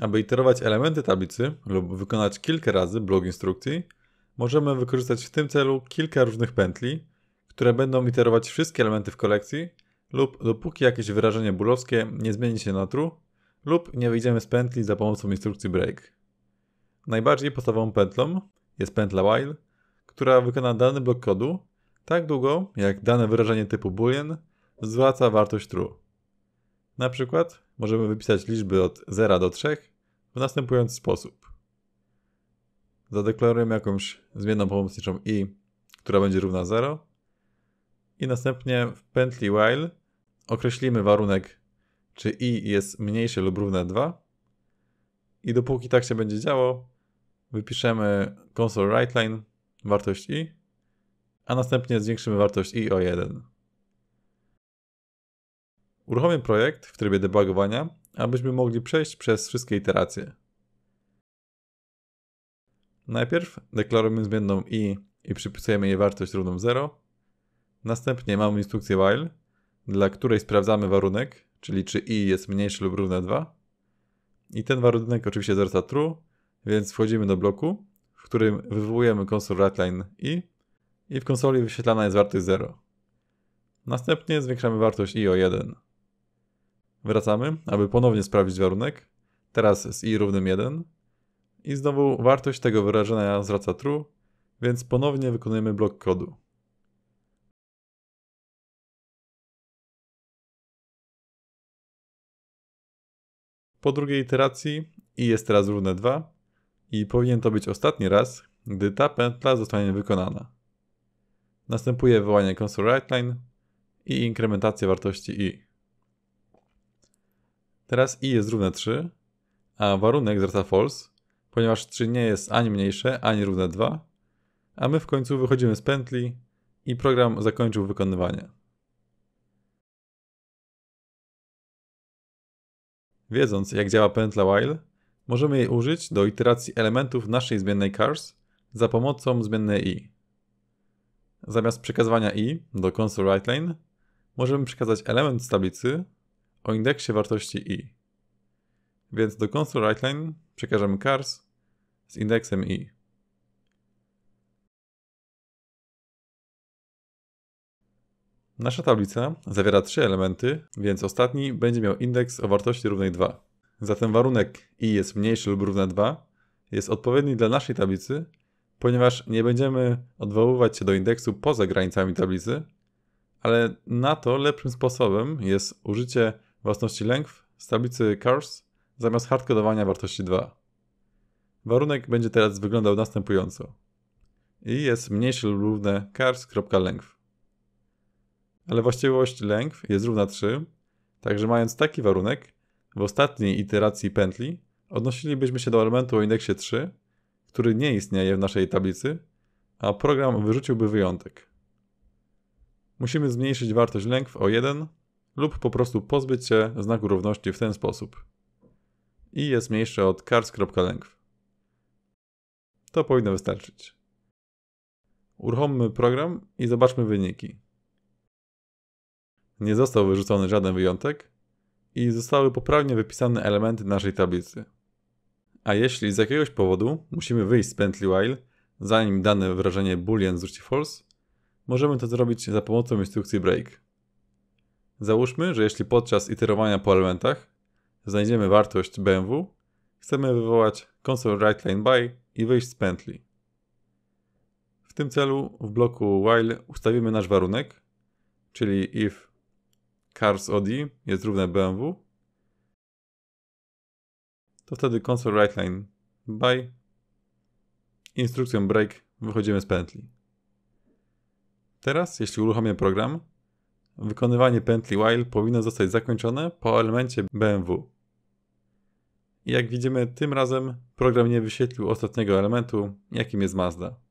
Aby iterować elementy tablicy lub wykonać kilka razy blok instrukcji, możemy wykorzystać w tym celu kilka różnych pętli, które będą iterować wszystkie elementy w kolekcji lub dopóki jakieś wyrażenie boolowskie nie zmieni się na true lub nie wyjdziemy z pętli za pomocą instrukcji break. Najbardziej podstawową pętlą jest pętla while, która wykona dany blok kodu tak długo, jak dane wyrażenie typu boolean zwraca wartość true. Na przykład możemy wypisać liczby od 0 do 3 w następujący sposób. Zadeklarujemy jakąś zmienną pomocniczą i, która będzie równa 0 i następnie w pętli while określimy warunek, czy i jest mniejsze lub równe 2 i dopóki tak się będzie działo, wypiszemy console writeline wartość i, a następnie zwiększymy wartość i o 1. Uruchomię projekt w trybie debugowania, abyśmy mogli przejść przez wszystkie iteracje. Najpierw deklarujemy zmienną i i przypisujemy jej wartość równą 0. Następnie mamy instrukcję while, dla której sprawdzamy warunek, czyli czy i jest mniejszy lub równe 2. I ten warunek oczywiście zwraca true, więc wchodzimy do bloku, w którym wywołujemy konsol writeline i i w konsoli wyświetlana jest wartość 0. Następnie zwiększamy wartość i o 1. Wracamy, aby ponownie sprawdzić warunek. Teraz z i równym 1. I znowu wartość tego wyrażenia zwraca true, więc ponownie wykonujemy blok kodu. Po drugiej iteracji i jest teraz równe 2 i powinien to być ostatni raz, gdy ta pętla zostanie wykonana. Następuje wywołanie console writeline i inkrementacja wartości i. Teraz i jest równe 3, a warunek zwraca false, ponieważ 3 nie jest ani mniejsze, ani równe 2, a my w końcu wychodzimy z pętli i program zakończył wykonywanie. Wiedząc jak działa pętla while, możemy jej użyć do iteracji elementów naszej zmiennej cars za pomocą zmiennej i. Zamiast przekazywania i do console write line, możemy przekazać element z tablicy o indeksie wartości i. Więc do console writeline przekażemy cars z indeksem i. Nasza tablica zawiera trzy elementy, więc ostatni będzie miał indeks o wartości równej 2. Zatem warunek i jest mniejszy lub równy 2 jest odpowiedni dla naszej tablicy, ponieważ nie będziemy odwoływać się do indeksu poza granicami tablicy, ale na to lepszym sposobem jest użycie własności length z tablicy cars zamiast hardkodowania wartości 2. Warunek będzie teraz wyglądał następująco. i jest mniejszy lub równe cars.length. Ale właściwość length jest równa 3, także mając taki warunek, w ostatniej iteracji pętli odnosilibyśmy się do elementu o indeksie 3, który nie istnieje w naszej tablicy, a program wyrzuciłby wyjątek. Musimy zmniejszyć wartość length o 1 lub po prostu pozbyć się znaku równości w ten sposób. I jest mniejsze od cars.length. To powinno wystarczyć. Uruchommy program i zobaczmy wyniki. Nie został wyrzucony żaden wyjątek i zostały poprawnie wypisane elementy naszej tablicy. A jeśli z jakiegoś powodu musimy wyjść z pętli while, zanim dane wrażenie boolean zwróci false, możemy to zrobić za pomocą instrukcji break. Załóżmy, że jeśli podczas iterowania po elementach znajdziemy wartość BMW, chcemy wywołać console writeLine by i wyjść z pętli. W tym celu w bloku while ustawimy nasz warunek, czyli if cars od jest równe BMW, to wtedy console writeLine by instrukcją break wychodzimy z pętli. Teraz, jeśli uruchomię program, wykonywanie pętli while powinno zostać zakończone po elemencie BMW. Jak widzimy, tym razem program nie wyświetlił ostatniego elementu, jakim jest Mazda.